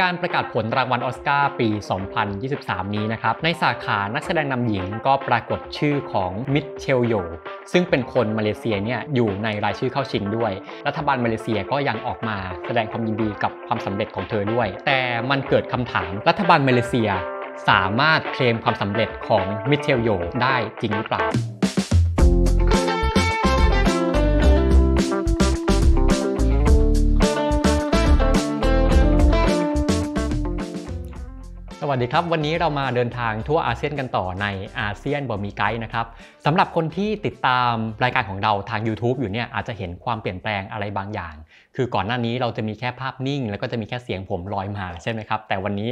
การประกาศผลรางวัลออสการ์ปี 2023 นี้นะครับ ในสาขานักแสดงนำหญิงก็ปรากฏชื่อของมิเชลโยซึ่งเป็นคนมาเลเซียเนี่ยอยู่ในรายชื่อเข้าชิงด้วย รัฐบาลมาเลเซียก็ยังออกมาแสดงความยินดีกับความสำเร็จของเธอด้วย แต่มันเกิดคำถาม รัฐบาลมาเลเซียสามารถเคลมความสำเร็จของมิเชลโยได้จริงหรือเปล่าวัสดีครับ วันนี้เรามาเดินทางทั่วอาเซียนกันต่อในอาเซียนบอมีไกด์นะครับสำหรับคนที่ติดตามรายการของเราทาง YouTube อยู่เนี่ยอาจจะเห็นความเปลี่ยนแปลงอะไรบางอย่างคือก่อนหน้านี้เราจะมีแค่ภาพนิ่งแล้วก็จะมีแค่เสียงผมลอยมาใช่ไหมครับแต่วันนี้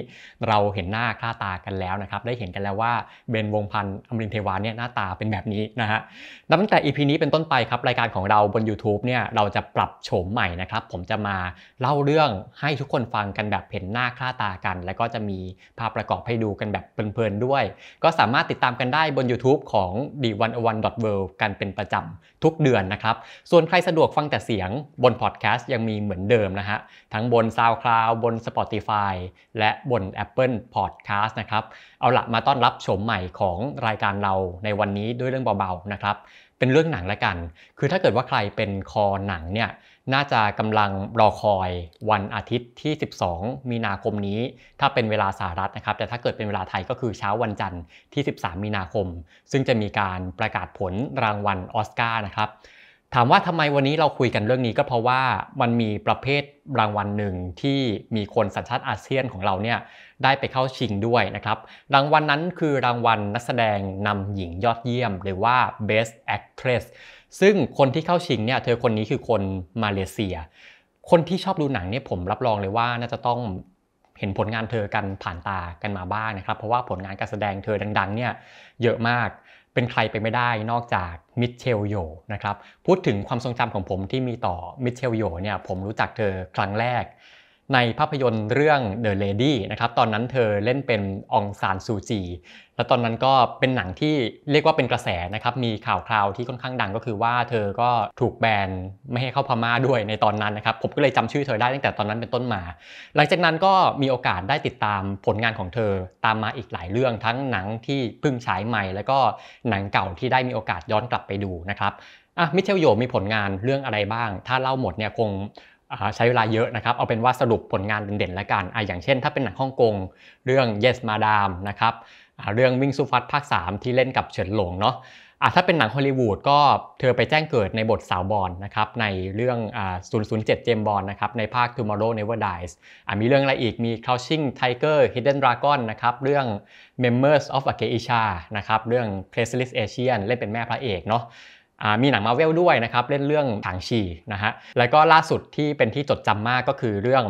เราเห็นหน้าค่าตากันแล้วนะครับได้เห็นกันแล้วว่าเบนวงพันธ์อมรินเทวาเนี่ยหน้าตาเป็นแบบนี้นะฮะนับตั้งแต่ EP นี้เป็นต้นไปครับรายการของเราบน YouTube เนี่ยเราจะปรับโฉมใหม่นะครับ ผมจะมาเล่าเรื่องให้ทุกคนฟังกันแบบเห็นหน้าค่าตากัน แล้วก็จะมีภาพประกอบให้ดูกันแบบเพลินๆ ด้วย ก็สามารถติดตามกันได้บน YouTube ของ d 1 0 1 w o r l d กันเป็นประจำทุกเดือนนะครับส่วนใครสะดวกฟังแต่เสียงบนพอดแคสต์ยังมีเหมือนเดิมนะฮะทั้งบน SoundCloud บน Spotify และบน Apple Podcast นะครับ เอาละมาต้อนรับชมใหม่ของรายการเราในวันนี้ด้วยเรื่องเบาๆนะครับเป็นเรื่องหนังละกัน คือถ้าเกิดว่าใครเป็นคอหนังเนี่ยน่าจะกำลังรอคอยวันอาทิตย์ที่ 12 มีนาคมนี้ถ้าเป็นเวลาสหรัฐนะครับ แต่ถ้าเกิดเป็นเวลาไทยก็คือเช้าวันจันทร์ที่ 13 มีนาคม ซึ่งจะมีการประกาศผลรางวัลออสการ์นะครับถามว่าทำไมวันนี้เราคุยกันเรื่องนี้ก็เพราะว่ามันมีประเภทรางวัลหนึ่งที่มีคนสัญชาติอาเซียนของเราเนี่ยได้ไปเข้าชิงด้วยนะครับรางวัลนนั้นคือรางวัลนักแสดงนำหญิงยอดเยี่ยมหรือว่า best actress ซึ่งคนที่เข้าชิงเนี่ยเธอคนนี้คือคนมาเลเซีย คนที่ชอบดูหนังเนี่ยผมรับรองเลยว่าน่าจะต้องเห็นผลงานเธอกันผ่านตากันมาบ้างนะครับเพราะว่าผลงานการแสดงเธอดังๆเนี่ยเยอะมากเป็นใครไปไม่ได้นอกจากมิเชลโยนะครับ พูดถึงความทรงจำของผมที่มีต่อมิเชลโยเนี่ยผมรู้จักเธอครั้งแรกในภาพยนตร์เรื่อง The Lady นะครับตอนนั้นเธอเล่นเป็นองซานซูจีและตอนนั้นก็เป็นหนังที่เรียกว่าเป็นกระแสนะครับ มีข่าวคราวที่ค่อนข้างดังก็คือว่าเธอก็ถูกแบนไม่ให้เข้าพม่าด้วยในตอนนั้นนะครับ ผมก็เลยจำชื่อเธอได้ตั้งแต่ตอนนั้นเป็นต้นมา หลังจากนั้นก็มีโอกาสได้ติดตามผลงานของเธอตามมาอีกหลายเรื่องทั้งหนังที่เพิ่งฉายใหม่ แล้วก็หนังเก่าที่ได้มีโอกาสย้อนกลับไปดูนะครับอ่ะมิเชลโยมีผลงานเรื่องอะไรบ้างถ้าเล่าหมดเนี่ยคงใช้เวลาเยอะนะครับ เอาเป็นว่าสรุปผลงานเด่นๆแล้วกันออย่างเช่นถ้าเป็นหนังฮ่องกงเรื่อง Yes Madam นะครับเรื่องวิ่งซูฟัดภาค 3 ที่เล่นกับเฉินหลงเนาะอะถ้าเป็นหนังฮอลลีวูดก็เธอไปแจ้งเกิดในบทสาวบอลนะครับในเรื่อง 007 เจมบอลนะครับในภาค Tomorrow Never Dies มีเรื่องอะไรอีก มี Crouching Tiger Hidden Dragon นะครับเรื่อง Members of a g e i s h a นะครับเรื่อง p r e s l i s Asian เล่นเป็นแม่พระเอกเนาะมีหนังมาเวลด้วยนะครับ เล่นเรื่องถังชีนะฮะแล้วก็ล่าสุดที่เป็นที่จดจำมากก็คือเรื่อง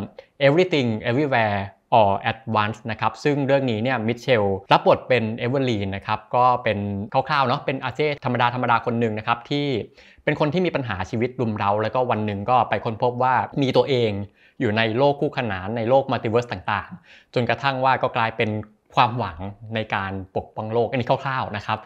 everything everywhere all at once นะครับซึ่งเรื่องนี้เนี่ยมิเชลรับบทเป็นเอเวอร์ลีนนะครับก็เป็นคร่าวๆเนาะเป็นอาเจธรรมดาธรรมดาคนหนึ่งนะครับ ที่เป็นคนที่มีปัญหาชีวิตรุมเร้าแล้วก็วันหนึ่งก็ไปค้นพบว่ามีตัวเองอยู่ในโลกคู่ขนานในโลกมัลติเวิร์สต่างๆ จนกระทั่งว่าก็กลายเป็นความหวังในการปกป้องโลกอันนี้คร่าวๆนะครับ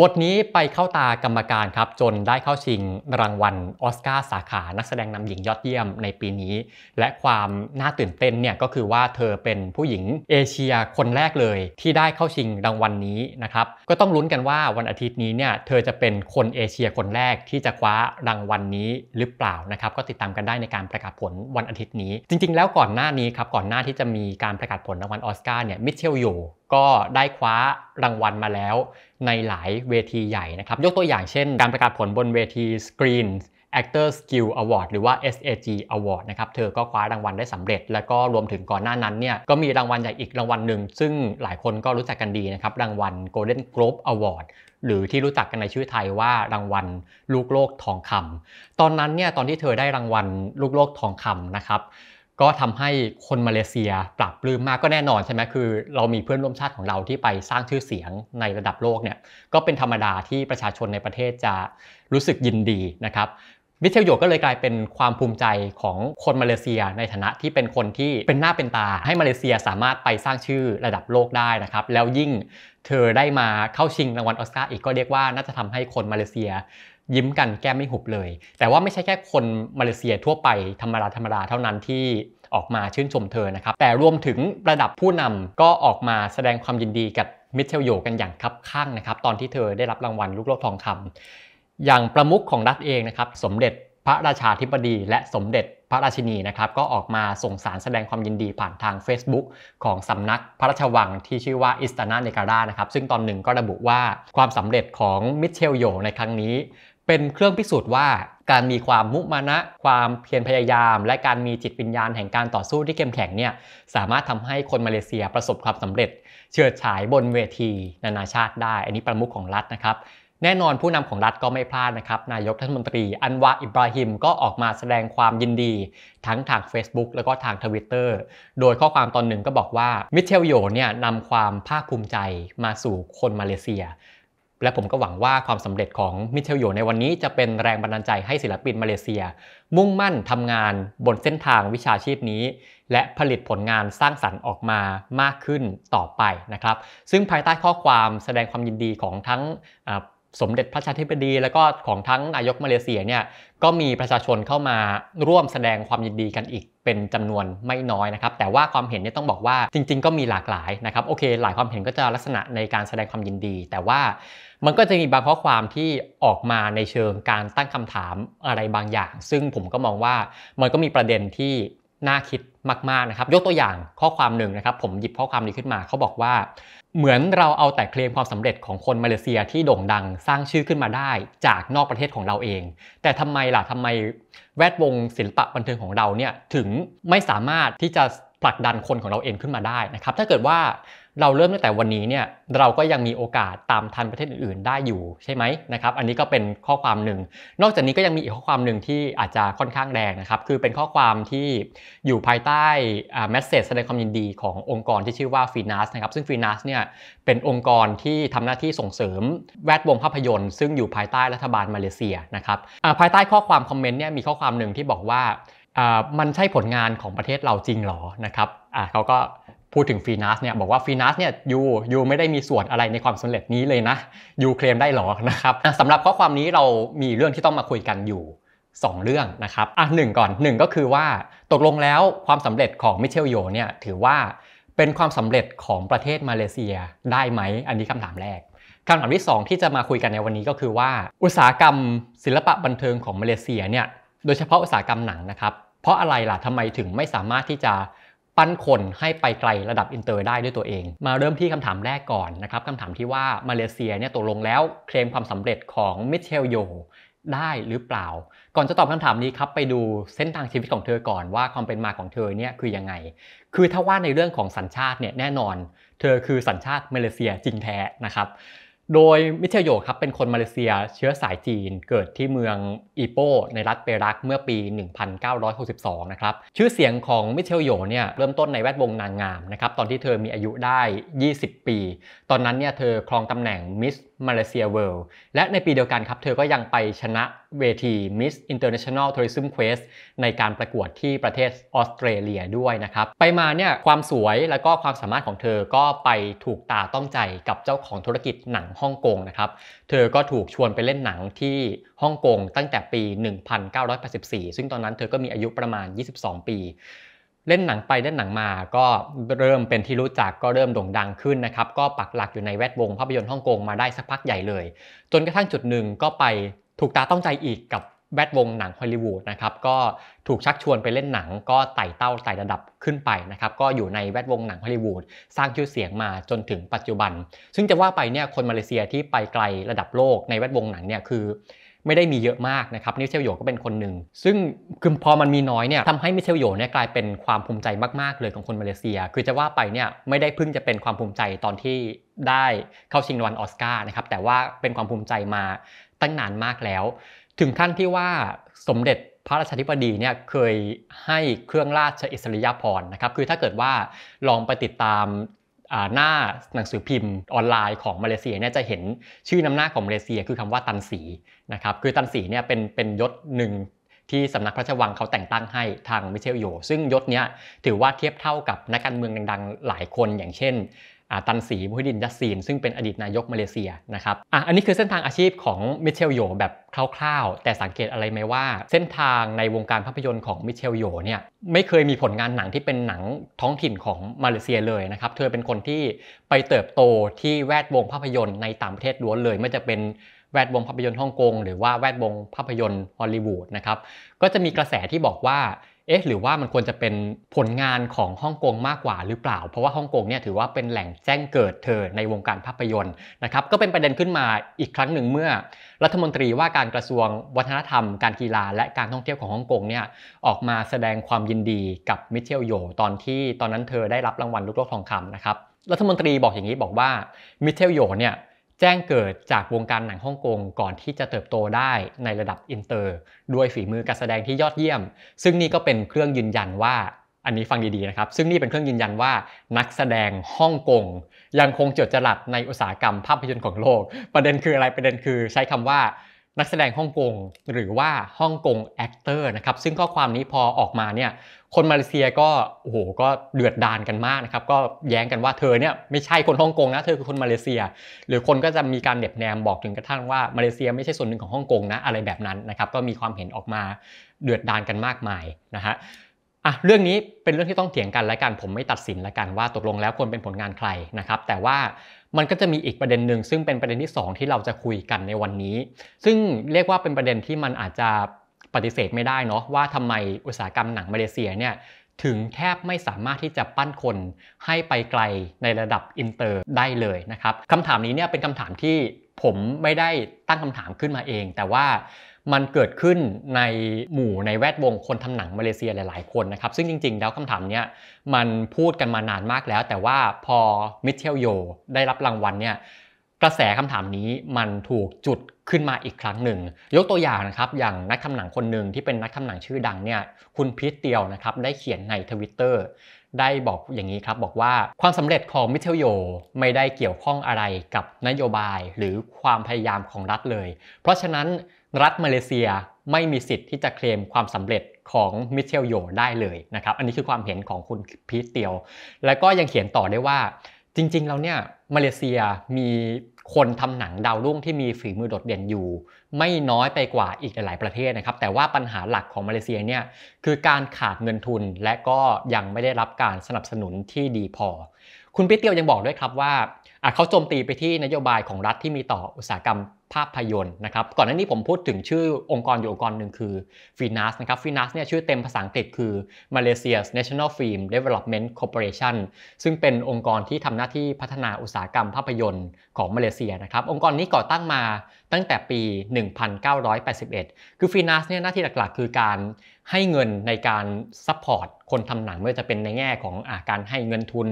บทนี้ไปเข้าตากรรมการครับจนได้เข้าชิงรางวัลออสการ์สาขานักแสดงนำหญิงยอดเยี่ยมในปีนี้ และความน่าตื่นเต้นเนี่ยก็คือว่าเธอเป็นผู้หญิงเอเชียคนแรกเลย ที่ได้เข้าชิงรางวัลนนี้นะครับก็ต้องลุ้นกันว่าวันอาทิตย์นี้เนี่ยเธอจะเป็นคนเอเชียคนแรกที่จะคว้ารางวัลนนี้หรือเปล่านะครับก็ติดตามกันได้ในการประกาศผลวันอาทิตย์นี้ จริง ๆ แล้วก่อนหน้านี้ครับก่อนหน้าที่จะมีการประกาศผลรางวัลออสการ์เนี่ยมิเชลโยก็ได้คว้ารางวัลมาแล้วในหลายเวทีใหญ่นะครับ ยกตัวอย่างเช่นการประกาศผลบนเวที Screen Actor Skill Award หรือว่า SAG Award นะครับ เธอก็คว้ารางวัลได้สำเร็จ แล้วก็รวมถึงก่อนหน้านั้นเนี่ยก็มีรางวัลใหญ่อีกรางวัลหนึ่ง ซึ่งหลายคนก็รู้จักกันดีนะครับรางวัล Golden Globe Award หรือที่รู้จักกันในชื่อไทยว่ารางวัลลูกโลกทองคำตอนนั้นเนี่ยตอนที่เธอได้รางวัลลูกโลกทองคำนะครับก็ทำให้คนมาเลเซียปรับปลื้มมากก็แน่นอนใช่ไหมคือเรามีเพื่อนร่วมชาติของเราที่ไปสร้างชื่อเสียงในระดับโลกเนี่ยก็เป็นธรรมดาที่ประชาชนในประเทศจะรู้สึกยินดีนะครับวิเทลโยก็เลยกลายเป็นความภูมิใจของคนมาเลเซีย ในฐานะที่เป็นคนที่เป็นหน้าเป็นตาให้มาเลเซียสามารถไปสร้างชื่อระดับโลกได้นะครับ แล้วยิ่งเธอได้มาเข้าชิงรางวัลออสการ์อีกก็เรียกว่าน่าจะทำให้คนมาเลเซียยิ้มกันแก้มไม่หุบเลย แต่ว่าไม่ใช่แค่คนมาเลเซียทั่วไปธรรมดาธรรมดาเท่านั้นที่ออกมาชื่นชมเธอนะครับ แต่รวมถึงระดับผู้นำก็ออกมาแสดงความยินดีกับมิเชลโยกันอย่างคับข้างนะครับ ตอนที่เธอได้รับรางวัลลูกโลกทองคำ อย่างประมุขของรัฐเองนะครับ สมเด็จพระราชาธิบดี และสมเด็จพระราชินีนะครับก็ออกมาส่งสารแสดงความยินดีผ่านทาง Facebook ของสำนักพระราชวัง ที่ชื่อว่าอิสตานาเนการานะครับซึ่งตอนหนึ่งก็ระบุว่าความสำเร็จของมิเชลโยในครั้งนี้เป็นเครื่องพิสูจน์ว่าการมีความมุมานะ ความเพียรพยายาม และการมีจิตวิญญาณแห่งการต่อสู้ที่เข้มแข็งเนี่ยสามารถทำให้คนมาเลเซียประสบความสำเร็จเฉิดฉายบนเวทีนานาชาติได้ อันนี้ประมุขของรัฐนะครับ แน่นอนผู้นำของรัฐก็ไม่พลาดนะครับ นายกท่านมนตรีอันวาอิบราฮิม ก็ออกมาแสดงความยินดีทั้งทาง Facebook แล้วก็ทางทวิตเตอร์โดยข้อความตอนหนึ่งก็บอกว่ามิเชลโยเนี่ยนำความภาคภูมิใจมาสู่คนมาเลเซียและผมก็หวังว่าความสำเร็จของมิเชลโยในวันนี้จะเป็นแรงบันดาลใจให้ศิลปินมาเลเซีย มุ่งมั่นทำงานบนเส้นทางวิชาชีพนี้ และผลิตผลงานสร้างสรรค์ออกมามากขึ้นต่อไปนะครับ ซึ่งภายใต้ข้อความแสดงความยินดีของทั้งสมเด็จพระชาธิบดีแล้วก็ของทั้งนายก มาเลเซียเนี่ยก็มีประชาชนเข้ามาร่วมแสดงความยินดีกันอีกเป็นจำนวนไม่น้อยนะครับแต่ว่าความเห็นเนี่ยต้องบอกว่าจริง ๆ ก็มีหลากหลายนะครับโอเค หลายความเห็นก็จะลักษณะในการแสดงความยินดี แต่ว่ามันก็จะมีบางข้อความที่ออกมาในเชิงการตั้งคำถามอะไรบางอย่าง ซึ่งผมก็มองว่ามันก็มีประเด็นที่น่าคิดมากๆนะครับ ยกตัวอย่างข้อความหนึ่งนะครับ ผมหยิบข้อความนี้ขึ้นมา เขาบอกว่า เหมือนเราเอาแต่เคลมความสำเร็จของคนมาเลเซียที่โด่ง ดังสร้างชื่อขึ้นมาได้ จากนอกประเทศของเราเอง แต่ทำไมล่ะทำไมแวดวงศิลปะบันเทิงของเราเนี่ยถึงไม่สามารถที่จะผลักดันคนของเราเองขึ้นมาได้นะครับถ้าเกิดว่าเราเริ่มตั้งแต่วันนี้เนี่ย เราก็ยังมีโอกาสตามทันประเทศอื่นๆ ได้อยู่ใช่ไหมนะครับอันนี้ก็เป็นข้อความหนึ่ง นอกจากนี้ก็ยังมีอีกข้อความหนึ่งที่อาจจะค่อนข้างแรงนะครับ คือเป็นข้อความที่อยู่ภายใต้แมสเซจแสดงความยินดีขององค์กรที่ชื่อว่าฟีนัสนะครับซึ่งฟีนัสเนี่ยเป็นองค์กรที่ทำหน้าที่ส่งเสริมแวดวงภาพยนตร์ซึ่งอยู่ภายใต้รัฐบาลมาเลเซียนะครับภายใต้ข้อความคอมเมนต์เนี่ยมีข้อความหนึ่งที่บอกว่ามันใช่ผลงานของประเทศเราจริงหรอนะครับเขาก็พูดถึงฟีนัสเนี่ยบอกว่าฟีนัสเนี่ยยูยูไม่ได้มีส่วนอะไรในความสำเร็จนี้เลยนะยูเคลมได้หรอนะครับสำหรับข้อความนี้เรามีเรื่องที่ต้องมาคุยกันอยู่ 2 เรื่องนะครับอ่ะหก่อน 1 ก็คือว่าตกลงแล้วความสำเร็จของมิเชลโยเนี่ยถือว่าเป็นความสำเร็จของประเทศมาเลเซียได้ไหม อันนี้คำถามแรกคำถามที่ 2 ที่จะมาคุยกันในวันนี้ก็คือว่าอุตสาหกรรม ศิลปะบันเทิงของมาเลเซียเนี่ยโดยเฉพาะอุตสาหกรรมหนังนะครับเพราะอะไรล่ะทำไมถึงไม่สามารถที่จะปั้นคนให้ไปไกลระดับอินเตอร์ได้ด้วยตัวเอง มาเริ่มที่คำถามแรกก่อนนะครับคำถามที่ว่ามาเลเซียเนี่ยตกลงแล้วเคลมความสำเร็จของมิเชลโยได้หรือเปล่า ก่อนจะตอบคำถามนี้ครับไปดูเส้นทางชีวิตของเธอก่อนว่าความเป็นมาของเธอเนี่ยคือยังไง คือถ้าว่าในเรื่องของสัญชาติเนี่ยแน่นอน เธอคือสัญชาติมาเลเซียจริงแท้นะครับโดยมิเทโยครับเป็นคนมาเลเซียเชื้อสายจีนเกิดที่เมืองอีโปในรัฐเปรักเมื่อปี 1962 นะครับ ชื่อเสียงของมิเทโยเนี่ยเริ่มต้นในแวดวงนางงามนะครับตอนที่เธอมีอายุได้ 20 ปี ตอนนั้นเนี่ยเธอครองตำแหน่งมิสมาเลเซียเวิลด์ และในปีเดียวกันครับเธอก็ยังไปชนะเวที Miss International Tourism Quest ในการประกวดที่ประเทศออสเตรเลียด้วยนะครับ ไปมาเนี่ยความสวยและก็ความสามารถของเธอก็ไปถูกตาต้องใจกับเจ้าของธุรกิจหนังฮ่องกงนะครับ เธอก็ถูกชวนไปเล่นหนังที่ฮ่องกงตั้งแต่ปี 1984 ซึ่งตอนนั้นเธอก็มีอายุประมาณ 22 ปีเล่นหนังไปเล่นหนังมาก็เริ่มเป็นที่รู้จักก็เริ่มโด่งดังขึ้นนะครับก็ปักหลักอยู่ในแวดวง ภาพยนตร์ฮ่องกงมาได้สักพักใหญ่เลย จนกระทั่งจุดหนึ่งก็ไปถูกตาต้องใจอีกกับแวดวงหนังฮอลลีวูดนะครับก็ถูกชักชวนไปเล่นหนัง ก็ไต่เต้าไต่ระดับขึ้นไปนะครับก็อยู่ในแวดวงหนังฮอลลีวูดสร้างชื่อเสียงมาจนถึงปัจจุบัน ซึ่งจะว่าไปเนี่ยคนมาเลเซียที่ไปไกลระดับโลกในแวดวงหนังเนี่ยคือไม่ได้มีเยอะมากนะครับมิเชลโยก็เป็นคนหนึ่งซึ่งคือพอมันมีน้อยเนี่ยทำให้มิเชลโยเนี่ยกลายเป็นความภูมิใจมากๆ เลยของคนมาเลเซีย คือจะว่าไปเนี่ยไม่ได้เพิ่งจะเป็นความภูมิใจตอนที่ได้เข้าชิงรางวัลออสการ์นะครับแต่ว่าเป็นความภูมิใจมาตั้งนานมากแล้ว ถึงขั้นที่ว่าสมเด็จพระราชธิบดีเนี่ยเคยให้เครื่องราชอิสริยาภรณ์นะครับคือถ้าเกิดว่าลองไปติดตามหน้าหนังสือพิมพ์ออนไลน์ของมาเลเซียเนี่ยจะเห็นชื่อนำหน้าของมาเลเซียคือคำว่าตันสีนะครับคือตันสีเนี่ยเป็นเป็นยศหนึ่งที่สำนักพระราชวังเขาแต่งตั้งให้ทางมิเชลโยซึ่งยศเนี้ยถือว่าเทียบเท่ากับนักการเมืองดังๆ หลายคนอย่างเช่นตันสีมุฮิดินยัสซีน ซึ่งเป็นอดีตนายกมาเลเซียนะครับอ่ะอันนี้คือเส้นทางอาชีพของมิเชลโยแบบคร่าวๆ แต่สังเกตอะไรไหมว่า เส้นทางในวงการภาพยนตร์ของมิเชลโยเนี่ยไม่เคยมีผลงานหนังที่เป็นหนังท้องถิ่นของมาเลเซียเลยนะครับ เธอเป็นคนที่ไปเติบโตที่แวดวงภาพยนตร์ในต่างประเทศล้วนเลย ไม่จะเป็นแวดวงภาพยนตร์ฮ่องกงหรือว่าแวดวงภาพยนตร์ฮอลลีวูดนะครับก็จะมีกระแสที่บอกว่าเอ๊ะ หรือว่ามันควรจะเป็นผลงานของฮ่องกงมากกว่าหรือเปล่า เพราะว่าฮ่องกงเนี่ยถือว่าเป็นแหล่งแจ้งเกิดเธอในวงการภาพยนตร์นะครับก็เป็นประเด็นขึ้นมาอีกครั้งหนึ่งเมื่อ รัฐมนตรีว่าการกระทรวงวัฒนธรรมการกีฬา และการท่องเที่ยวของฮ่องกงเนี่ยออกมาแสดงความยินดีกับมิเชลโยตอนที่ตอนนั้นเธอได้รับรางวัลลูกโลกทองคำนะครับรัฐมนตรีบอกอย่างนี้บอกว่ามิเชลโยเนี่ยแจ้งเกิดจากวงการหนังฮ่องกงก่อนที่จะเติบโตได้ในระดับอินเตอร์ ด้วยฝีมือการแสดงที่ยอดเยี่ยม ซึ่งนี่ก็เป็นเครื่องยืนยันว่าอันนี้ฟังดีๆนะครับ ซึ่งนี่เป็นเครื่องยืนยันว่านักแสดงฮ่องกงยังคงจดจรัสในอุตสาหกรรมภาพยนตร์ของโลกประเด็นคืออะไรประเด็นคือใช้คำว่านักแสดงฮ่องกง หรือว่าฮ่องกงแอคเตอร์นะครับซึ่งข้อความนี้พอออกมาเนี่ยคนมาเลเซียก็โอ้โหก็เดือดดานกันมากนะครับ ก็แย้งกันว่าเธอเนี่ยไม่ใช่คนฮ่องกงนะ เธอคือคนมาเลเซีย หรือคนก็จะมีการเด็บแนมบอกถึงกระทั่งว่ามาเลเซียไม่ใช่ส่วนหนึ่งของฮ่องกงนะอะไรแบบนั้นนะครับก็มีความเห็นออกมาเดือดดานกันมากมายนะฮะอ่ะเรื่องนี้เป็นเรื่องที่ต้องเถียงกันและกันผมไม่ตัดสินละกันว่าตกลงแล้วควรเป็นผลงานใครนะครับแต่ว่ามันก็จะมีอีกประเด็นหนึ่ง ซึ่งเป็นประเด็นที่ 2 ที่เราจะคุยกันในวันนี้ ซึ่งเรียกว่าเป็นประเด็นที่มันอาจจะปฏิเสธไม่ได้เนาะว่าทำไมอุตสาหกรรมหนังมาเลเซียเนี่ยถึงแทบไม่สามารถที่จะปั้นคนให้ไปไกลในระดับอินเตอร์ได้เลยนะครับคำถามนี้เนี่ยเป็นคำถามที่ผมไม่ได้ตั้งคำถามขึ้นมาเอง แต่ว่ามันเกิดขึ้นในหมู่ในแวดวงคนทำหนังมาเลเซียหลายๆคนนะครับ ซึ่งจริงๆ แล้วคำถามเนี้ยมันพูดกันมานานมากแล้ว แต่ว่าพอมิเชลโยได้รับรางวัลเนี่ยกระแสคำถามนี้มันถูกจุดขึ้นมาอีกครั้งหนึ่ง ยกตัวอย่างนะครับอย่างนักทำหนังคนหนึ่งที่เป็นนักทำหนังชื่อดังเนี่ยคุณพีทเตียวนะครับ ได้เขียนในทวิตเตอร์ได้บอกอย่างนี้ครับ บอกว่าความสำเร็จของมิเชลโยไม่ได้เกี่ยวข้องอะไรกับนโยบายหรือความพยายามของรัฐเลย เพราะฉะนั้นรัฐมาเลเซียไม่มีสิทธิ์ที่จะเคลมความสำเร็จของมิเชลโยได้เลยนะครับ อันนี้คือความเห็นของคุณพีทเตียว และก็ยังเขียนต่อได้ว่า จริง ๆ เราเนี่ย มาเลเซียมีคนทำหนังดาวรุ่งที่มีฝีมือโดดเด่นอยู่ ไม่น้อยไปกว่าอีกหลายประเทศนะครับ แต่ว่าปัญหาหลักของมาเลเซียเนี่ย คือการขาดเงินทุน และก็ยังไม่ได้รับการสนับสนุนที่ดีพอ คุณพีทเตียวยังบอกด้วยครับว่าเขาโจมตีไปที่นโยบายของรัฐที่มีต่ออุตสาหกรรมภาพยนตร์นะครับ ก่อนหน้านี้ผมพูดถึงชื่อองค์กรอยู่องค์กรหนึ่งคือ FINAS นะครับ FINAS เนี่ยชื่อเต็มภาษาอังกฤษคือ Malaysia National Film Development Corporation ซึ่งเป็นองค์กรที่ทำหน้าที่พัฒนาอุตสาหกรรมภาพยนตร์ของมาเลเซียนะครับองค์กรนี้ก่อตั้งมาตั้งแต่ปี 1981คือ FINAS เนี่ยหน้าที่หลักๆคือการให้เงินในการซัพพอร์ตคนทำหนังไม่ว่าจะเป็นในแง่ของอการให้เงินทุน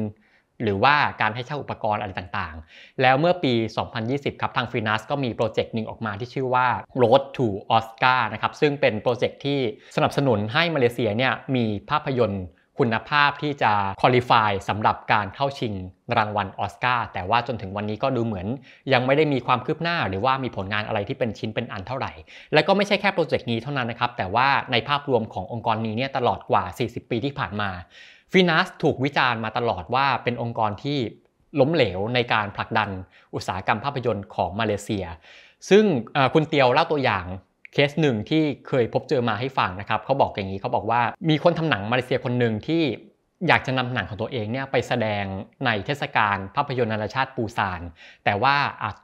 หรือว่าการให้เช่าอุปกรณ์อะไรต่างๆ แล้วเมื่อปี 2020 ครับทางฟรีนัสก็มีโปรเจกต์หนึ่งออกมาที่ชื่อว่า Road to Oscar นะครับซึ่งเป็นโปรเจกต์ที่สนับสนุนให้มาเลเซียเนี่ยมีภาพยนตร์ คุณภาพที่จะคุริฟายสำหรับการเข้าชิงรางวัลอสการ์ แต่ว่าจนถึงวันนี้ก็ดูเหมือนยังไม่ได้มีความคืบหน้า หรือว่ามีผลงานอะไรที่เป็นชิ้นเป็นอันเท่าไหร่ และก็ไม่ใช่แค่โปรเจกต์นี้เท่านั้นนะครับ แต่ว่าในภาพรวมขององค์กรนี้เนี่ยตลอดกว่า 40 ปีที่ผ่านมาฟีนัสถูกวิจารณ์มาตลอดว่าเป็นองค์กรที่ล้มเหลวในการผลักดันอุตสาหกรรมภาพยนตร์ของมาเลเซีย ซึ่งคุณเตียวเล่าตัวอย่างเคสหนึ่งที่เคยพบเจอมาให้ฟังนะครับ เขาบอกอย่างนี้เขาบอกว่ามีคนทำหนังมาเลเซียคนหนึ่งที่อยากจะนำหนังของตัวเองเนี่ยไปแสดงในเทศกาลภาพยนตร์นานาชาติปูซาน แต่ว่า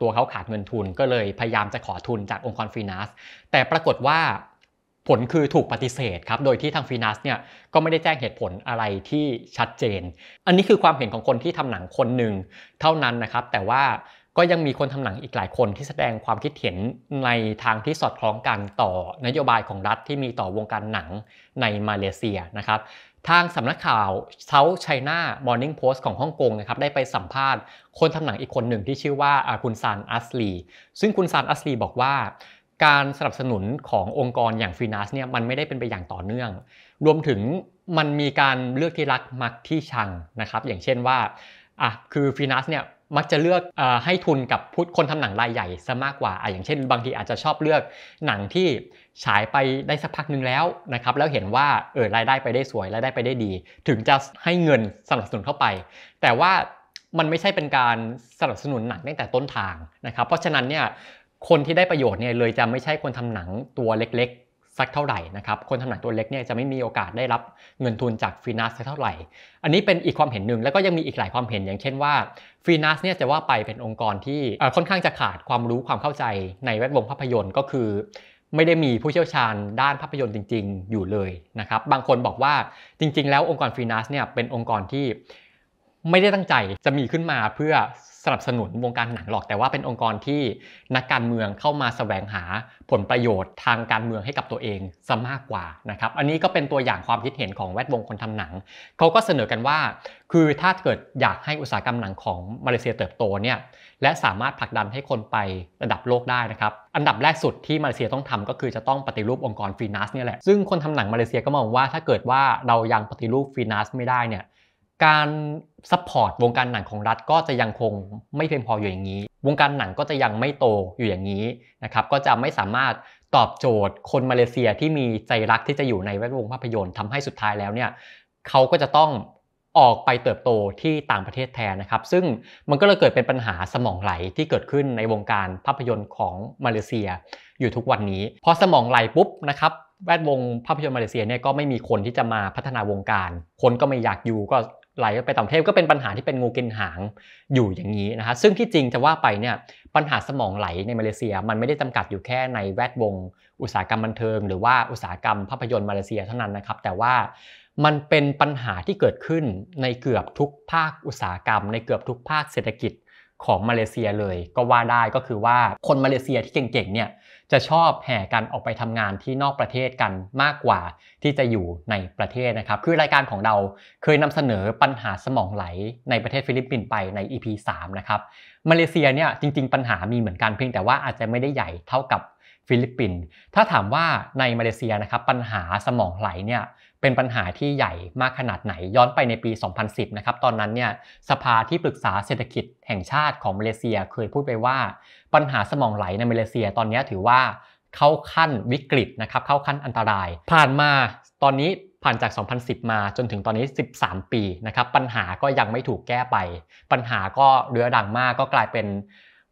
ตัวเขาขาดเงินทุนก็เลยพยายามจะขอทุนจากองค์กรฟีนัส แต่ปรากฏว่าผลคือถูกปฏิเสธครับ โดยที่ทางฟีนัสเนี่ยก็ไม่ได้แจ้งเหตุผลอะไรที่ชัดเจน อันนี้คือความเห็นของคนที่ทำหนังคนหนึ่งเท่านั้นนะครับ แต่ว่าก็ยังมีคนทำหนังอีกหลายคนที่แสดงความคิดเห็นในทางที่สอดคล้องกันต่อนโยบายของรัฐที่มีต่อวงการหนังในมาเลเซียนะครับ ทางสำนักข่าวเซาท์ไชน่ามอร์นิ่งโพสต์ของฮ่องกงนะครับได้ไปสัมภาษณ์คนทำหนังอีกคนหนึ่งที่ชื่อว่าคุณซานอัสลี ซึ่งคุณซานอัสลีบอกว่าการสนับสนุนขององค์กรอย่างฟิีนัสเนี่ยมันไม่ได้เป็นไปอย่างต่อเนื่อง รวมถึงมันมีการเลือกที่รักมักที่ชังนะครับ อย่างเช่นว่า อ่ะ คือฟิีนัสเนี่ยมักจะเลือกอให้ทุนกับุทธคนทำหนังรายใหญ่ซะมากกว่าออย่างเช่น บางทีอาจจะชอบเลือกหนังที่ฉายไปได้สักพักหนึ่งแล้วนะครับ แล้วเห็นว่าเออรายได้ไปได้สวยรายได้ไปได้ดี ถึงจะให้เงินสนับสนุนเข้าไป แต่ว่ามันไม่ใช่เป็นการสนับสนุนหนังตั้งแต่ต้นทางนะครับ เพราะฉะนั้นเนี่ยคนที่ได้ประโยชน์เนี่ยเลยจะไม่ใช่คนทำหนังตัวเล็กๆสักเท่าไหร่นะครับ คนทำหนังตัวเล็กเนี่ยจะไม่มีโอกาสได้รับเงินทุนจากฟีนัสสักเท่าไหร่ อันนี้เป็นอีกความเห็นหนึ่งแล้วก็ยังมีอีกหลายความเห็นอย่างเช่นว่าฟีนัสเนี่ยจะว่าไปเป็นองค์กรที่ค่อนข้างจะขาดความรู้ความเข้าใจในแวดวงภาพยนตร์ ก็คือ ไม่ได้มีผู้เชี่ยวชาญด้านภาพยนตร์จริง ๆ อยู่เลยนะครับ บางคนบอกว่าจริง ๆ แล้วองค์กรฟีนัสเนี่ยเป็นองค์กรที่ไม่ได้ตั้งใจจะมีขึ้นมาเพื่อสนับสนุนวงการหนังหรอกแต่ว่าเป็นองค์กรที่นักการเมืองเข้ามาสแสวงหาผลประโยชน์ ทางการเมืองให้กับตัวเองซะมากกว่านะครับอันนี้ก็เป็นตัวอย่างความคิดเห็นของแวดวงคนทำหนังเขาก็เสนอกันว่า คือถ้าเกิดอยากให้อุตสาหกรรมหนังของมาเลเซียเติบโตเนี่ยและสามารถผลักดันให้คนไประดับโลกได้นะครับ อันดับแรกสุดที่มาเลเซียต้องทำก็คือจะต้องปฏิรูปองค์กรฟีนัสเนี่ยแหละซึ่งคนทำหนังมาเลเซียก็มองว่า ถ้าเกิดว่าเรายังปฏิรูปฟีนัสไม่ได้เนี่ยการซัพพอร์ตวงการหนังของรัฐก็จะยังคงไม่เพียงพออยู่อย่างนี้ วงการหนังก็จะยังไม่โตอยู่อย่างนี้นะครับ ก็จะไม่สามารถตอบโจทย์คนมาเลเซียที่มีใจรักที่จะอยู่ในแวดวงภาพยนตร์ทำให้สุดท้ายแล้วเนี่ยเขาก็จะต้องออกไปเติบโตที่ต่างประเทศแทนนะครับ ซึ่งมันก็เลยเกิดเป็นปัญหาสมองไหลที่เกิดขึ้นในวงการภาพยนตร์ของมาเลเซียอยู่ทุกวันนี้ พอสมองไหลปุ๊บนะครับแวดวงภาพยนตร์มาเลเซียเนี่ยก็ไม่มีคนที่จะมาพัฒนาวงการ คนก็ไม่อยากอยู่ก็ไหลไปต่างประเทศก็เป็นปัญหาที่เป็นงูกินหางอยู่อย่างนี้นะับซึ่งที่จริงจะว่าไปเนี่ยปัญหาสมองไหลในมาเลเซียมันไม่ได้จำกัดอยู่แค่ในแวดวงอุตสาหกรรมบันเทิงหรือว่าอุตสาหกรรมภาพยนตร์มาเลเซียเท่านั้นนะครับแต่ว่ามันเป็นปัญหาที่เกิดขึ้นในเกือบทุกภาคอุตสาหกรรม ในเกือบทุกภาคเศรษฐกิจของมาเลเซียเลย ก็ว่าได้ก็คือว่าคนมาเลเซียที่เก่งๆเนี่ยจะชอบแห่กันออกไปทำงานที่นอกประเทศกันมากกว่า ที่จะอยู่ในประเทศนะครับคือรายการของเราเคยนำเสนอปัญหาสมองไหลในประเทศฟิลิปปินส์ไปใน EP 3นะครับมาเลเซียเนี่ยจริง ๆ ปัญหามีเหมือนกันเพียงแต่ว่าอาจจะไม่ได้ใหญ่เท่ากับฟิลิปปินส์ถ้าถามว่าในมาเลเซียนะครับปัญหาสมองไหลเนี่ยเป็นปัญหาที่ใหญ่มากขนาดไหนย้อนไปในปี 2010 นะครับ ตอนนั้นเนี่ยสภาที่ปรึกษาเศรษฐกิจแห่งชาติของมาเลเซีย เคยพูดไปว่าปัญหาสมองไหลในมาเลเซีย ตอนนี้ถือว่าเข้าขั้นวิกฤตนะครับ เข้าขั้นอันตราย ผ่านมา ตอนนี้ผ่านจาก 2010 มาจนถึงตอนนี้ 13 ปีนะครับปัญหาก็ยังไม่ถูกแก้ไป ปัญหาก็เรื้อรังมาก ก็กลายเป็น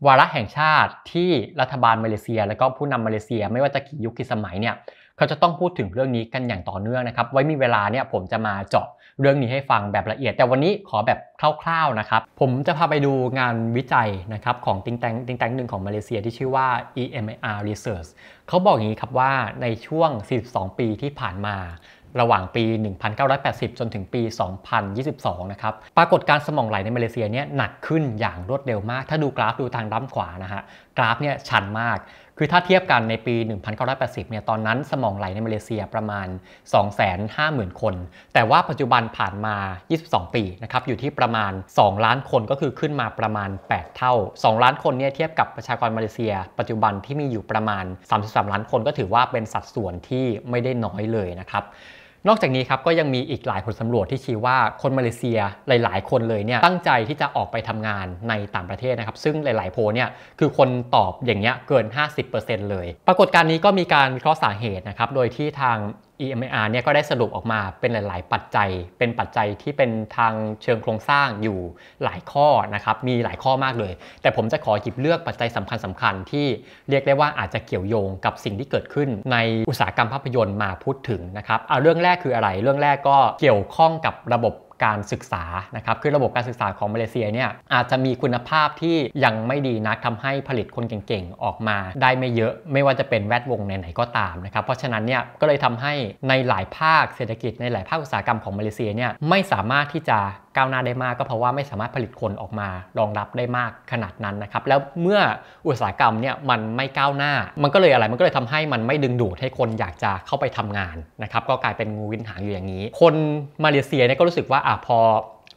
วาระแห่งชาติที่รัฐบาลมาเลเซีย และก็ผู้นำมาเลเซีย ไม่ว่าจะกี่ยุคกี่สมัยเนี่ยเขาจะต้องพูดถึงเรื่องนี้กันอย่างต่อเนื่องนะครับ ไว้มีเวลาเนี่ยผมจะมาเจาะเรื่องนี้ให้ฟังแบบละเอียด แต่วันนี้ขอแบบคร่าวๆนะครับ ผมจะพาไปดูงานวิจัยนะครับของติงแตงติงแตงหนึ่งของมาเลเซียที่ชื่อว่า e m r Research เขาบอกอย่างนี้ครับว่าในช่วง42ปีที่ผ่านมา ระหว่างปี 1980 จนถึงปี 2022 นะครับ ปรากฏการสมองไหลในมาเลเซียเนี่ยหนักขึ้นอย่างรวดเร็วมาก ถ้าดูกราฟดูทางด้านขวานะฮะ กราฟเนี่ยชันมากคือถ้าเทียบกันในปี 1980 เนี่ย ตอนนั้นสมองไหลในมาเลเซียประมาณ 250,000 คน แต่ว่าปัจจุบันผ่านมา 22 ปีนะครับ อยู่ที่ประมาณ 2 ล้านคน ก็คือขึ้นมาประมาณ 8 เท่า 2 ล้านคนเนี่ย เทียบกับประชากรมาเลเซีย ปัจจุบันที่มีอยู่ประมาณ 33 ล้าน คน ก็ถือว่าเป็นสัดส่วนที่ไม่ได้น้อยเลยนะครับนอกจากนี้ครับก็ยังมีอีกหลายผลสำรวจที่ชี้ว่าคนมาเลเซียหลายๆ คนเลยเนี่ยตั้งใจที่จะออกไปทำงานในต่างประเทศนะครับ ซึ่งหลายๆโพเนี่ยคือคนตอบอย่างเงี้ยเกิน 50%เลย ปรากฏการณ์นี้ก็มีการวิเคราะห์สาเหตุนะครับ โดยที่ทาง EMR เนี่ยก็ได้สรุปออกมาเป็นหลาย ๆ ปัจจัยเป็นปัจจัยที่เป็นทางเชิงโครงสร้างอยู่หลายข้อนะครับ มีหลายข้อมากเลย แต่ผมจะขอหยิบเลือกปัจจัยสำคัญๆที่เรียกได้ว่าอาจจะเกี่ยวโยงกับสิ่งที่เกิดขึ้นในอุตสาหกรรมภาพยนตร์มาพูดถึงนะครับเอาเรื่องแรกคืออะไรเรื่องแรกก็เกี่ยวข้องกับระบบการศึกษา นะครับ คือระบบการศึกษาของมาเลเซียเนี่ยอาจจะมีคุณภาพที่ยังไม่ดีนักทำให้ผลิตคนเก่งๆออกมา ได้ไม่เยอะ ไม่ว่าจะเป็นแวดวงไหนๆก็ตามนะครับ เพราะฉะนั้นเนี่ยก็เลยทำให้ในหลายภาคเศรษฐกิจ ในหลายภาคอุตสาหกรรมของมาเลเซียเนี่ยไม่สามารถที่จะก้าวหน้าได้มากก็เพราะว่าไม่สามารถผลิตคนออกมา รองรับได้มากขนาดนั้นนะครับ แล้วเมื่ออุตสาหกรรมเนี่ยมันไม่ก้าวหน้า มันก็เลยอะไร มันก็เลยทำให้มันไม่ดึงดูดให้คนอยากจะเข้าไปทำงานนะครับ ก็กลายเป็นงูวินหางอยู่อย่างนี้ คนมาเลเซียเนี่ยก็รู้สึกว่าอ่ะพอ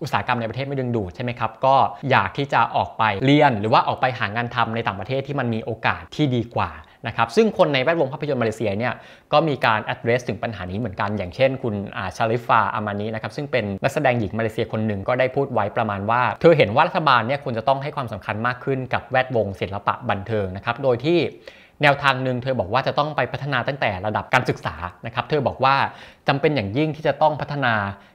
อุตสาหกรรมในประเทศไม่ดึงดูดใช่ไหมครับ ก็อยากที่จะออกไปเรียนหรือว่าออกไปหางานทำในต่างประเทศที่มันมีโอกาสที่ดีกว่านะครับซึ่งคนในแวดวงภาพยนตร์มาเลเซียเนี่ยก็มีการ address ถึงปัญหานี้เหมือนกัน อย่างเช่นคุณอาชาลิฟาอามานีนะครับ ซึ่งเป็นนักแสดงหญิงมาเลเซียคนหนึ่งก็ได้พูดไว้ประมาณว่า เธอเห็นว่ารัฐบาลเนี่ยควรจะต้องให้ความสำคัญมากขึ้นกับแวดวงศิลปะบันเทิงนะครับ โดยที่แนวทางหนึ่งเธอบอกว่าจะต้องไปพัฒนาตั้งแต่ระดับการศึกษานะครับ เธอบอกว่าจำเป็นอย่างยิ่งที่จะต้องพัฒนา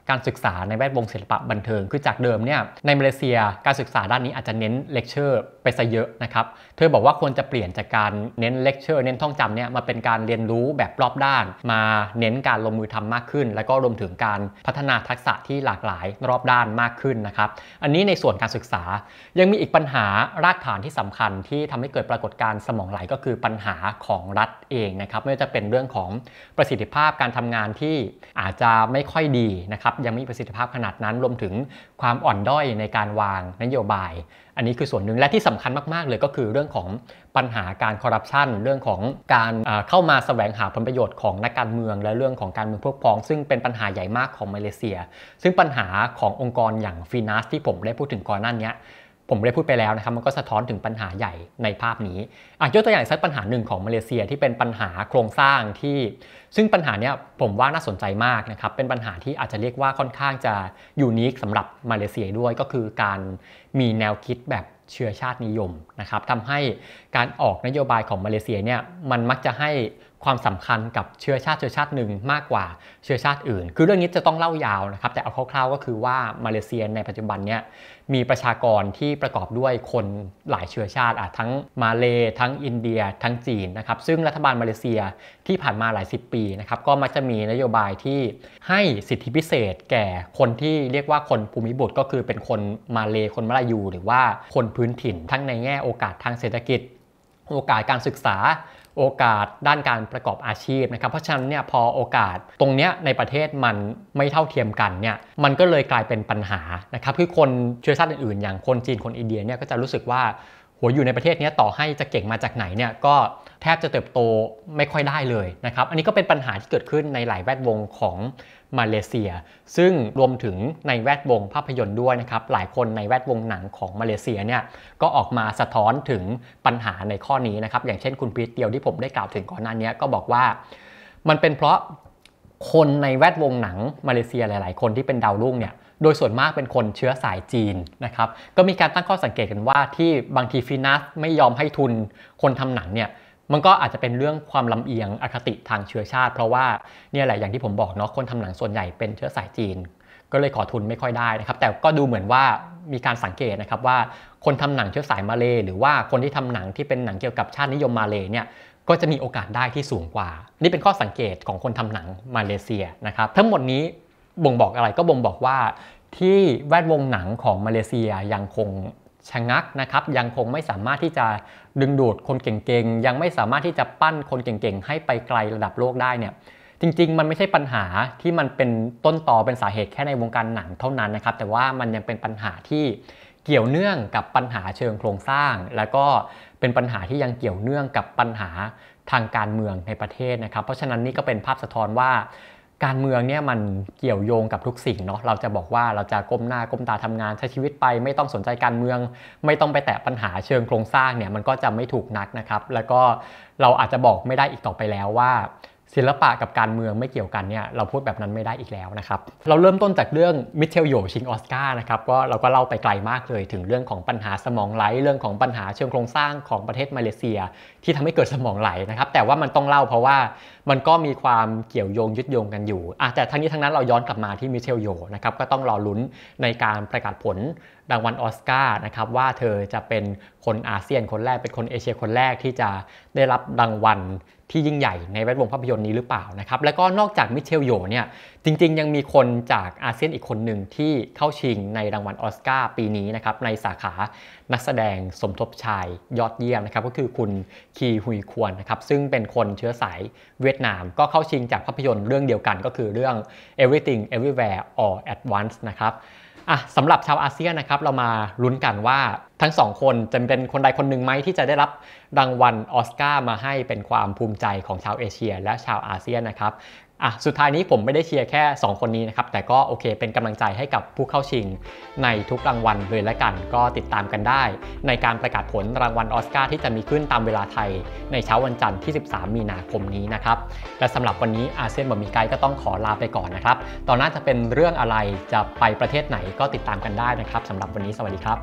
การศึกษาในแวดวงศิลปะบันเทิง คือจากเดิมเนี่ยในมาเลเซียการศึกษาด้านนี้อาจจะเน้นเลคเชอร์ไปซะเยอะนะครับเธอบอกว่าควรจะเปลี่ยนจากการเน้นเลคเชอร์เน้นท่องจำเนี่ยมาเป็นการเรียนรู้แบบรอบด้าน มาเน้นการลงมือทำมากขึ้น แล้วก็รวมถึงการพัฒนาทักษะที่หลากหลายรอบด้านมากขึ้นนะครับอันนี้ในส่วนการศึกษา ยังมีอีกปัญหารากฐานที่สำคัญที่ทำให้เกิดปรากฏการณ์สมองไหลก็คือปัญหาของรัฐเองนะครับไม่ว่าจะเป็นเรื่องของประสิทธิภาพการทำงานที่อาจจะไม่ค่อยดีนะครับ ยังไม่ีประสิทธิภาพขนาดนั้นรวมถึงความอ่อนด้อยในการวางนโยบาย อันนี้คือส่วนหนึ่งและที่สำคัญมากๆ เลยก็คือเรื่องของปัญหาการคอร์รัปชันเรื่องของการเข้ามาแสวงหาผลประโยชน์ ของนักการเมืองและเรื่องของการเมืองพวกพ้อง ซึ่งเป็นปัญหาใหญ่มากของมาเลเซีย ซึ่งปัญหาขององค์กรอย่างฟีนัสที่ผมได้พูดถึงก่อนหน้านี้ผมได้พูดไปแล้วนะครับมันก็สะท้อนถึงปัญหาใหญ่ในภาพนี้อ่ะยกตัวอย่างสักปัญหาหนึ่งของมาเลเซีย ที่เป็นปัญหาโครงสร้างที่ ซึ่งปัญหาเนี้ยผมว่าน่าสนใจมากนะครับ เป็นปัญหาที่อาจจะเรียกว่าค่อนข้างจะยูนิค สำหรับมาเลเซียด้วย ก็คือการมีแนวคิดแบบเชื้อชาตินิยมนะครับทำให้การออกนโยบายของมาเลเซียเนี่ยมันมักจะให้ความสำคัญกับเชื้อชาติเชื้อชาติหนึ่งมากกว่าเชื้อชาติอื่น คือเรื่องนี้จะต้องเล่ายาวนะครับ แต่เอาคร่าวๆ ก็คือว่ามาเลเซีย ในปัจจุบันเนี่ยมีประชากรที่ประกอบด้วยคนหลายเชื้อชาติอ่ะทั้งมาเล ทั้งอินเดีย ทั้งจีนนะครับ ซึ่งรัฐบาลมาเลเซียที่ผ่านมาหลาย10ปีนะครับก็มักจะมีนโยบายที่ให้สิทธิพิเศษแก่คนที่เรียกว่าคนภูมิบุตร ก็คือเป็นคนมาเลคนมาลายู หรือว่าคนพื้นถิ่นทั้งในแง่โอกาสทางเศรษฐกิจ โอกาสการศึกษาโอกาสด้านการประกอบอาชีพนะครับ เพราะฉะนั้นเนี่ยพอโอกาสตรงเนี้ยในประเทศมันไม่เท่าเทียมกันเนี่ย มันก็เลยกลายเป็นปัญหานะครับ คือคนเชื้อชาติอื่นๆอย่างคนจีนคนอินเดียเนี่ยก็จะรู้สึกว่า หัวอยู่ในประเทศนี้ต่อให้จะเก่งมาจากไหนเนี่ยก็แทบจะเติบโตไม่ค่อยได้เลยนะครับ อันนี้ก็เป็นปัญหาที่เกิดขึ้นในหลายแวดวงของมาเลเซีย ซึ่งรวมถึงในแวดวงภาพยนตร์ด้วยนะครับ หลายคนในแวดวงหนังของมาเลเซียเนี่ย ก็ออกมาสะท้อนถึงปัญหาในข้อนี้นะครับ อย่างเช่นคุณพีทเดียวที่ผมได้กล่าวถึงก่อนหน้านี้ ก็บอกว่ามันเป็นเพราะคนในแวดวงหนังมาเลเซียหลาย ๆ คนที่เป็นดาวรุ่งเนี่ย โดยส่วนมากเป็นคนเชื้อสายจีนนะครับ ก็มีการตั้งข้อสังเกตกันว่าที่บางทีฟินัสไม่ยอมให้ทุนคนทำหนังเนี่ยมันก็อาจจะเป็นเรื่องความลำเอียงอคติทางเชื้อชาติ เพราะว่าเนี่ยแหละอย่างที่ผมบอกเนาะคนทำหนังส่วนใหญ่เป็นเชื้อสายจีน ก็เลยขอทุนไม่ค่อยได้นะครับแต่ก็ดูเหมือนว่ามีการสังเกตนะครับว่าคนทำหนังเชื้อสายมาเลยหรือว่าคนที่ทำหนังที่เป็นหนังเกี่ยวกับชาตินิยมมาเลยเนี่ยก็จะมีโอกาสได้ที่สูงกว่า นี่เป็นข้อสังเกตของคนทำหนังมาเลเซียนะครับทั้งหมดนี้บ่งบอกอะไรก็บ่งบอกว่าที่แวดวงหนังของมาเลเซียยังคงชะงักนะครับยังคงไม่สามารถที่จะดึงดูดคนเก่ง ๆ ยังไม่สามารถที่จะปั้นคนเก่ง ๆ ให้ไปไกลระดับโลกได้เนี่ยจริงๆมันไม่ใช่ปัญหาที่มันเป็นต้นต่อเป็นสาเหตุแค่ในวงการหนังเท่านั้นนะครับแต่ว่ามันยังเป็นปัญหาที่เกี่ยวเนื่องกับปัญหาเชิงโครงสร้าง แล้วก็เป็นปัญหาที่ยังเกี่ยวเนื่องกับปัญหาทางการเมืองในประเทศนะครับเพราะฉะนั้นนี่ก็เป็นภาพสะท้อนว่าการเมืองเนี่ยมันเกี่ยวโยงกับทุกสิ่งเนาะ เราจะบอกว่าเราจะก้มหน้าก้มตาทำงานใช้ชีวิตไป ไม่ต้องสนใจการเมือง ไม่ต้องไปแตะปัญหาเชิงโครงสร้างเนี่ยมันก็จะไม่ถูกนักนะครับ แล้วก็เราอาจจะบอกไม่ได้อีกต่อไปแล้วว่าศิลปะกับการเมืองไม่เกี่ยวกันเนี่ยเราพูดแบบนั้นไม่ได้อีกแล้วนะครับเราเริ่มต้นจากเรื่องมิเชลโยชิงออสการ์นะครับก็เราก็เล่าไปไกลมากเลย ถึงเรื่องของปัญหาสมองไหลเรื่องของปัญหาเชิงโครงสร้างของประเทศมาเลเซียที่ทำให้เกิดสมองไหลนะครับแต่ว่ามันต้องเล่าเพราะว่ามันก็มีความเกี่ยวโยงยึดโยงกันอยู่อาจแต่ทั้งนี้ทั้งนั้นเราย้อนกลับมาที่มิเชลโยนะครับก็ต้องรอลุ้นในการประกาศผลรางวัลออสการ์นะครับว่าเธอจะเป็นคนอาเซียนคนแรกเป็นคนเอเชียคนแรกที่จะได้รับรางวัลที่ยิ่งใหญ่ในแวดวงภาพยนตร์นี้หรือเปล่านะครับแล้วก็นอกจากมิเชลโยเนี่ยจริงๆ ยังมีคนจากอาเซียนอีกคนหนึ่งที่เข้าชิงในรางวัลอสการ์ปีนี้นะครับในสาขานักแสดงสมทบชายยอดเยี่ยมนะครับก็คือคุณคีฮุยควรนะครับซึ่งเป็นคนเชื้อสายเวียดนาม ก็เข้าชิงจากภาพยนตร์เรื่องเดียวกันก็คือเรื่อง Everything Everywhere All at Once นะครับอ่ะสำหรับชาวอาเซียนนะครับเรามาลุ้นกันว่าทั้งสองคนจะเป็นคนใดคนหนึ่งไหมที่จะได้รับรางวัลออสการ์มาให้เป็นความภูมิใจของชาวเอเชียและชาวอาเซียนนะครับอ่ะสุดท้ายนี้ผมไม่ได้เชียร์แค่ 2 คนนี้นะครับ แต่ก็โอเคเป็นกำลังใจให้กับผู้เข้าชิงในทุกรางวัลเลยละกันก็ติดตามกันได้ ในการประกาศผลรางวัลออสการ์ที่จะมีขึ้นตามเวลาไทยในเช้าวันจันทร์ที่ 13 มีนาคมนี้นะครับและสำหรับวันนี้อาเซียนบอมีไกด์ก็ต้องขอลาไปก่อนนะครับตอนหน้าจะเป็นเรื่องอะไรจะไปประเทศไหนก็ติดตามกันได้นะครับสำหรับวันนี้สวัสดีครับ